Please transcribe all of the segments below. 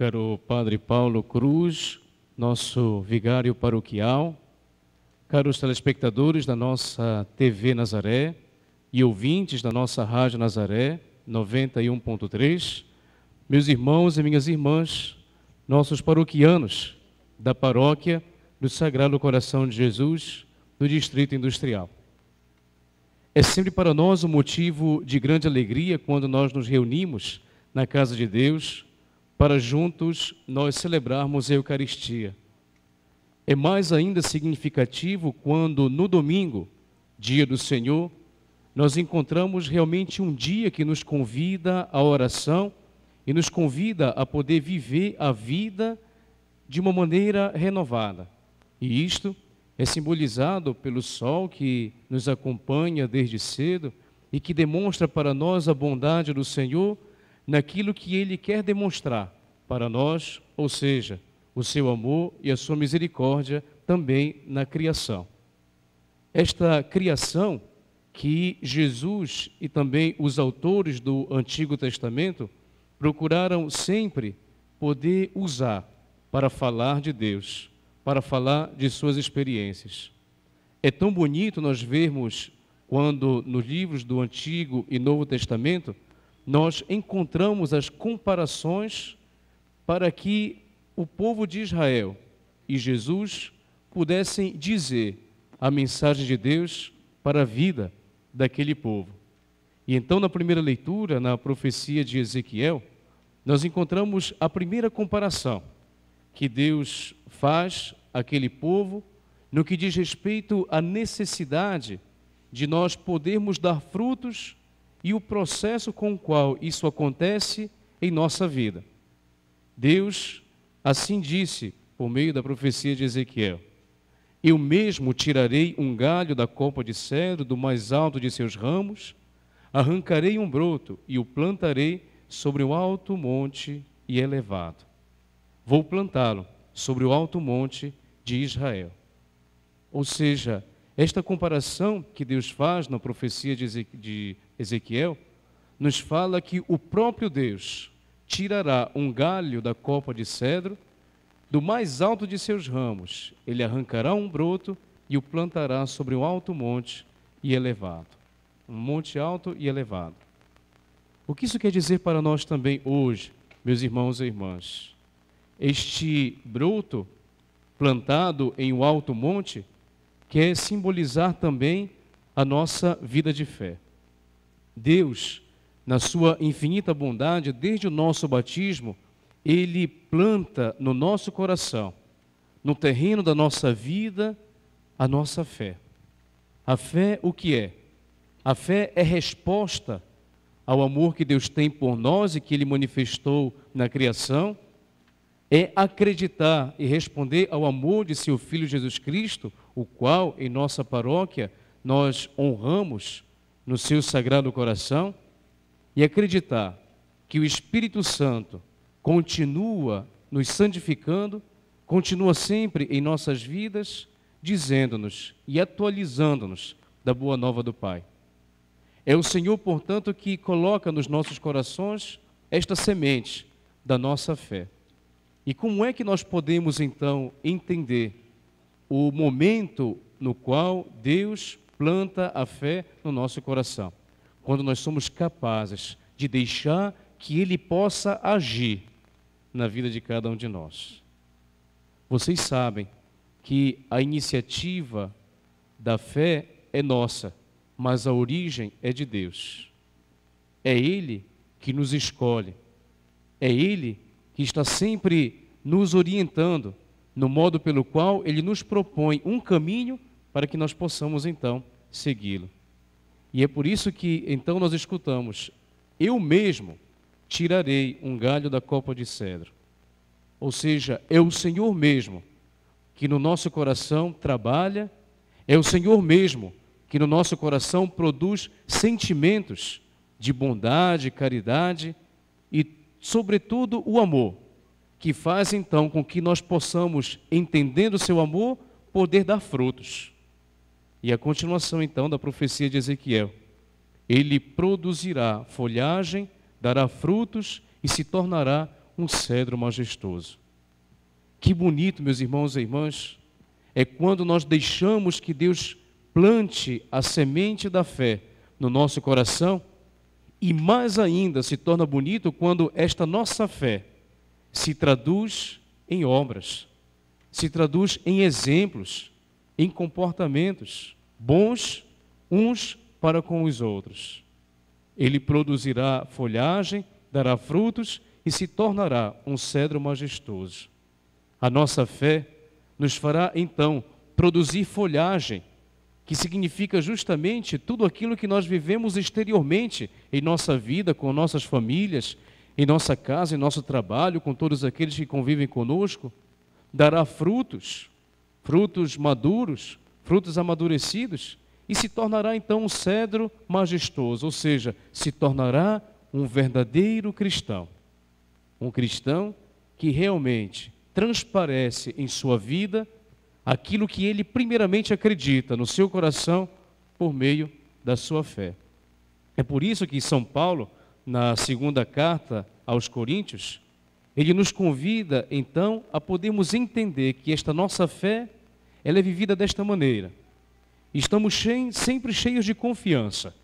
caro Padre Paulo Cruz, nosso vigário paroquial, caros telespectadores da nossa TV Nazaré e ouvintes da nossa Rádio Nazaré 91.3, meus irmãos e minhas irmãs, nossos paroquianos da paróquia do Sagrado Coração de Jesus, do Distrito Industrial. É sempre para nós um motivo de grande alegria quando nós nos reunimos na casa de Deus para juntos nós celebrarmos a Eucaristia. É mais ainda significativo quando no domingo, dia do Senhor, nós encontramos realmente um dia que nos convida à oração e nos convida a poder viver a vida de uma maneira renovada. E isto é simbolizado pelo sol que nos acompanha desde cedo e que demonstra para nós a bondade do Senhor naquilo que Ele quer demonstrar para nós, ou seja, o seu amor e a sua misericórdia também na criação. Esta criação que Jesus e também os autores do Antigo Testamento procuraram sempre poder usar para falar de Deus, para falar de suas experiências. É tão bonito nós vermos quando nos livros do Antigo e Novo Testamento nós encontramos as comparações para que o povo de Israel e Jesus pudessem dizer a mensagem de Deus para a vida daquele povo. E então, na primeira leitura, na profecia de Ezequiel, nós encontramos a primeira comparação que Deus faz àquele povo no que diz respeito à necessidade de nós podermos dar frutos e o processo com o qual isso acontece em nossa vida. Deus assim disse por meio da profecia de Ezequiel: Eu mesmo tirarei um galho da copa de cedro do mais alto de seus ramos, arrancarei um broto e o plantarei sobre o alto monte e elevado. Vou plantá-lo sobre o alto monte de Israel. Ou seja, esta comparação que Deus faz na profecia de Ezequiel, nos fala que o próprio Deus tirará um galho da copa de cedro do mais alto de seus ramos, ele arrancará um broto e o plantará sobre um alto monte e elevado. Um monte alto e elevado. O que isso quer dizer para nós também hoje, meus irmãos e irmãs? Este broto plantado em um alto monte quer simbolizar também a nossa vida de fé. Deus, na sua infinita bondade, desde o nosso batismo, ele planta no nosso coração, no terreno da nossa vida, a nossa fé. A fé o que é? A fé é resposta ao amor que Deus tem por nós e que ele manifestou na criação. É acreditar e responder ao amor de seu filho Jesus Cristo, o qual em nossa paróquia nós honramos no seu sagrado coração e acreditar que o Espírito Santo continua nos santificando, continua sempre em nossas vidas, dizendo-nos e atualizando-nos da boa nova do Pai. É o Senhor, portanto, que coloca nos nossos corações esta semente da nossa fé. E como é que nós podemos então entender o momento no qual Deus planta a fé no nosso coração. Quando nós somos capazes de deixar que Ele possa agir na vida de cada um de nós. Vocês sabem que a iniciativa da fé é nossa, mas a origem é de Deus. É Ele que nos escolhe, é Ele que está sempre nos orientando no modo pelo qual Ele nos propõe um caminho para que nós possamos então segui-lo. E é por isso que então nós escutamos: Eu mesmo tirarei um galho da copa de cedro. Ou seja, é o Senhor mesmo que no nosso coração trabalha, é o Senhor mesmo que no nosso coração produz sentimentos de bondade, caridade e, sobretudo, o amor, que faz então com que nós possamos, entendendo o seu amor, poder dar frutos. E a continuação então da profecia de Ezequiel. Ele produzirá folhagem, dará frutos e se tornará um cedro majestoso. Que bonito, meus irmãos e irmãs, é quando nós deixamos que Deus plante a semente da fé no nosso coração, e mais ainda se torna bonito quando esta nossa fé se traduz em obras, se traduz em exemplos, em comportamentos bons uns para com os outros. Ele produzirá folhagem, dará frutos e se tornará um cedro majestoso. A nossa fé nos fará então produzir folhagem, que significa justamente tudo aquilo que nós vivemos exteriormente em nossa vida, com nossas famílias, em nossa casa, em nosso trabalho, com todos aqueles que convivem conosco, dará frutos frutos maduros, frutos amadurecidos, e se tornará então um cedro majestoso, ou seja, se tornará um verdadeiro cristão. Um cristão que realmente transparece em sua vida aquilo que ele primeiramente acredita no seu coração por meio da sua fé. É por isso que São Paulo, na segunda carta aos Coríntios, ele nos convida, então, a podermos entender que esta nossa fé, ela é vivida desta maneira. Estamos sempre cheios de confiança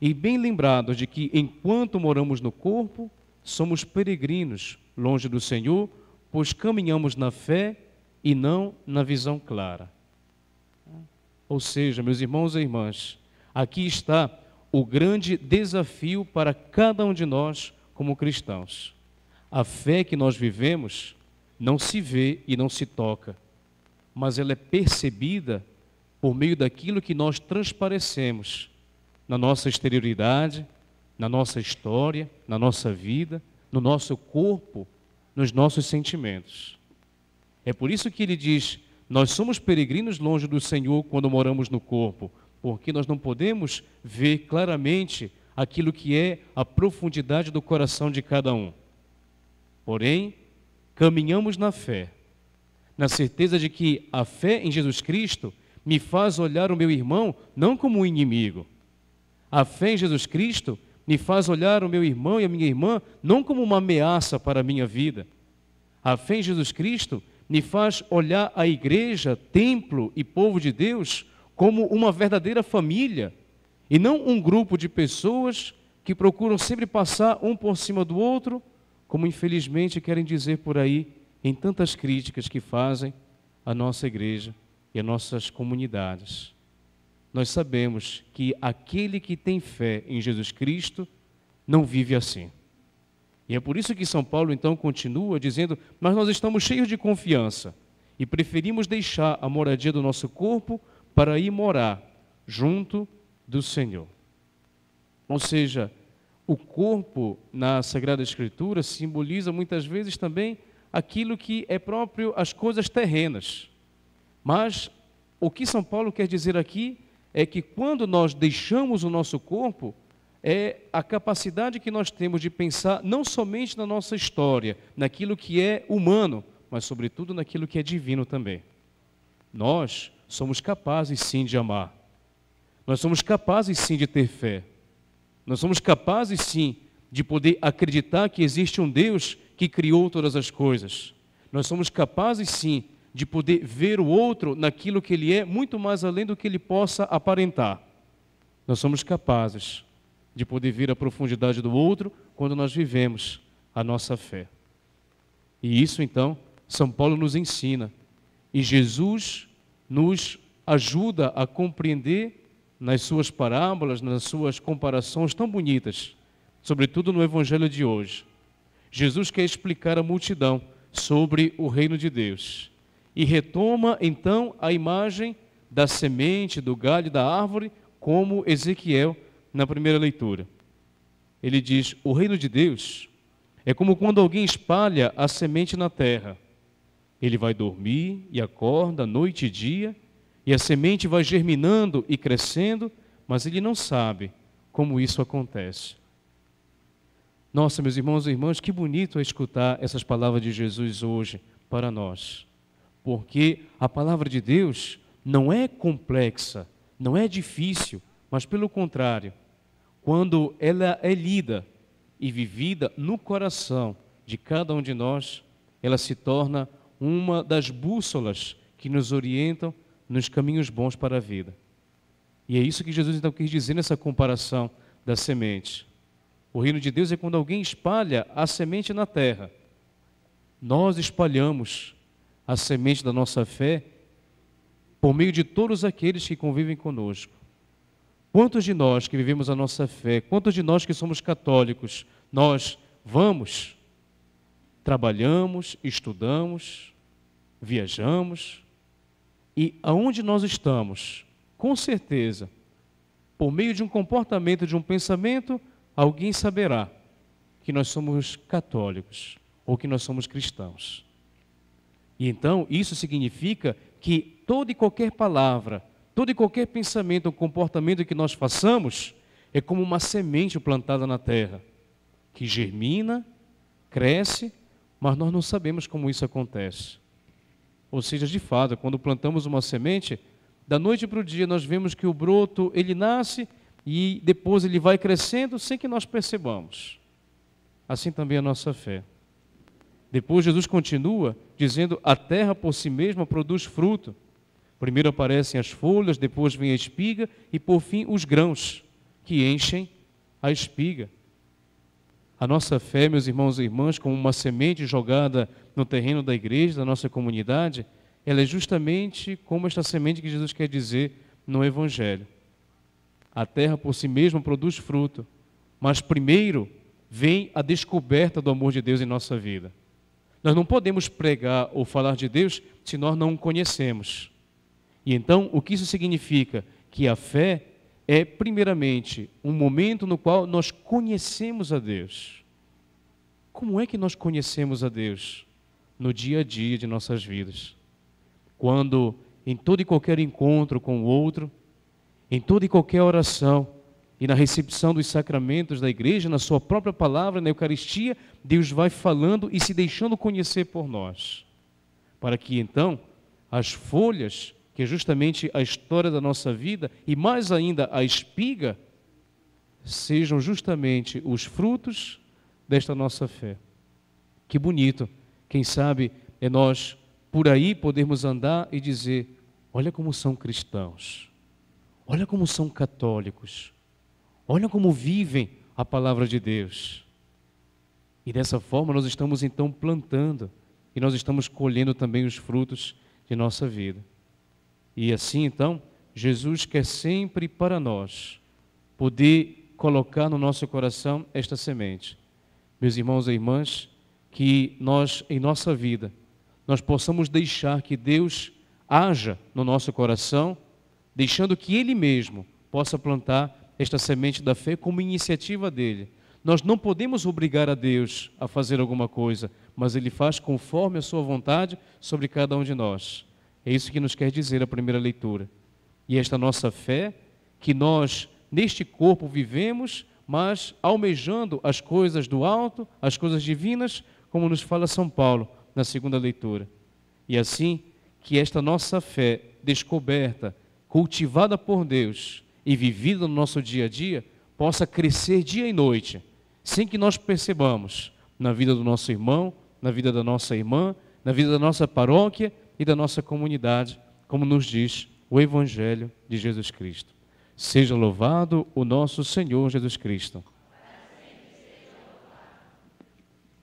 e bem lembrados de que, enquanto moramos no corpo, somos peregrinos longe do Senhor, pois caminhamos na fé e não na visão clara. Ou seja, meus irmãos e irmãs, aqui está o grande desafio para cada um de nós como cristãos a fé que nós vivemos não se vê e não se toca, mas ela é percebida por meio daquilo que nós transparecemos na nossa exterioridade, na nossa história, na nossa vida, no nosso corpo, nos nossos sentimentos. É por isso que ele diz: Nós somos peregrinos longe do Senhor quando moramos no corpo, porque nós não podemos ver claramente aquilo que é a profundidade do coração de cada um. Porém, caminhamos na fé, na certeza de que a fé em Jesus Cristo me faz olhar o meu irmão não como um inimigo. A fé em Jesus Cristo me faz olhar o meu irmão e a minha irmã não como uma ameaça para a minha vida. A fé em Jesus Cristo me faz olhar a igreja, templo e povo de Deus como uma verdadeira família e não um grupo de pessoas que procuram sempre passar um por cima do outro como infelizmente querem dizer por aí em tantas críticas que fazem à nossa igreja e às nossas comunidades. Nós sabemos que aquele que tem fé em Jesus Cristo não vive assim. E é por isso que São Paulo então continua dizendo: Mas nós estamos cheios de confiança e preferimos deixar a moradia do nosso corpo para ir morar junto do Senhor. Ou seja, o corpo na Sagrada Escritura simboliza muitas vezes também aquilo que é próprio às coisas terrenas. Mas o que São Paulo quer dizer aqui é que quando nós deixamos o nosso corpo, é a capacidade que nós temos de pensar não somente na nossa história, naquilo que é humano, mas sobretudo naquilo que é divino também. Nós somos capazes sim de amar. Nós somos capazes sim de ter fé. Nós somos capazes, sim, de poder acreditar que existe um Deus que criou todas as coisas. Nós somos capazes, sim, de poder ver o outro naquilo que ele é, muito mais além do que ele possa aparentar. Nós somos capazes de poder ver a profundidade do outro quando nós vivemos a nossa fé. E isso, então, São Paulo nos ensina. E Jesus nos ajuda a compreender nas suas parábolas, nas suas comparações tão bonitas, sobretudo no Evangelho de hoje. Jesus quer explicar à multidão sobre o reino de Deus e retoma então a imagem da semente, do galho, da árvore, como Ezequiel na primeira leitura. Ele diz: O reino de Deus é como quando alguém espalha a semente na terra. Ele vai dormir e acorda noite e dia e a semente vai germinando e crescendo, mas ele não sabe como isso acontece. Nossa, meus irmãos e irmãs, que bonito é escutar essas palavras de Jesus hoje para nós. Porque a palavra de Deus não é complexa, não é difícil, mas pelo contrário, quando ela é lida e vivida no coração de cada um de nós, ela se torna uma das bússolas que nos orientam nos caminhos bons para a vida. E é isso que Jesus então quis dizer nessa comparação da semente. O reino de Deus é quando alguém espalha a semente na terra. Nós espalhamos a semente da nossa fé por meio de todos aqueles que convivem conosco. Quantos de nós que vivemos a nossa fé, quantos de nós que somos católicos, nós vamos, trabalhamos, estudamos, viajamos, e aonde nós estamos, com certeza, por meio de um comportamento, de um pensamento, alguém saberá que nós somos católicos ou que nós somos cristãos. E então, isso significa que toda e qualquer palavra, todo e qualquer pensamento ou comportamento que nós façamos é como uma semente plantada na terra, que germina, cresce, mas nós não sabemos como isso acontece. Ou seja, de fato, quando plantamos uma semente, da noite para o dia nós vemos que o broto ele nasce e depois ele vai crescendo sem que nós percebamos. Assim também a nossa fé. Depois Jesus continua dizendo: a terra por si mesma produz fruto. Primeiro aparecem as folhas, depois vem a espiga e por fim os grãos que enchem a espiga. A nossa fé, meus irmãos e irmãs, como uma semente jogada no terreno da igreja, da nossa comunidade, ela é justamente como esta semente que Jesus quer dizer no Evangelho. A terra por si mesma produz fruto, mas primeiro vem a descoberta do amor de Deus em nossa vida. Nós não podemos pregar ou falar de Deus se nós não o conhecemos. E então, o que isso significa? Que a fé é, primeiramente, um momento no qual nós conhecemos a Deus. Como é que nós conhecemos a Deus? no dia a dia de nossas vidas. Quando em todo e qualquer encontro com o outro, em toda e qualquer oração e na recepção dos sacramentos da igreja, na sua própria palavra, na Eucaristia, Deus vai falando e se deixando conhecer por nós. Para que então as folhas, que é justamente a história da nossa vida, e mais ainda a espiga, sejam justamente os frutos desta nossa fé. Que bonito! Quem sabe é nós por aí podermos andar e dizer: olha como são cristãos, olha como são católicos, olha como vivem a palavra de Deus. E dessa forma nós estamos então plantando e nós estamos colhendo também os frutos de nossa vida. E assim então, Jesus quer sempre para nós poder colocar no nosso coração esta semente. Meus irmãos e irmãs, que nós, em nossa vida, nós possamos deixar que Deus haja no nosso coração, deixando que Ele mesmo possa plantar esta semente da fé como iniciativa dele. Nós não podemos obrigar a Deus a fazer alguma coisa, mas Ele faz conforme a Sua vontade sobre cada um de nós. É isso que nos quer dizer a primeira leitura. E esta nossa fé, que nós neste corpo vivemos, mas almejando as coisas do alto, as coisas divinas, como nos fala São Paulo na segunda leitura. E assim, que esta nossa fé descoberta, cultivada por Deus e vivida no nosso dia a dia, possa crescer dia e noite, sem que nós percebamos, na vida do nosso irmão, na vida da nossa irmã, na vida da nossa paróquia e da nossa comunidade, como nos diz o Evangelho de Jesus Cristo. Seja louvado o nosso Senhor Jesus Cristo.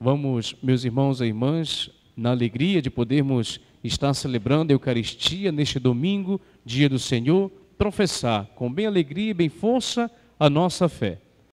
Vamos, meus irmãos e irmãs, na alegria de podermos estar celebrando a Eucaristia neste domingo, dia do Senhor, professar com bem alegria e bem força a nossa fé.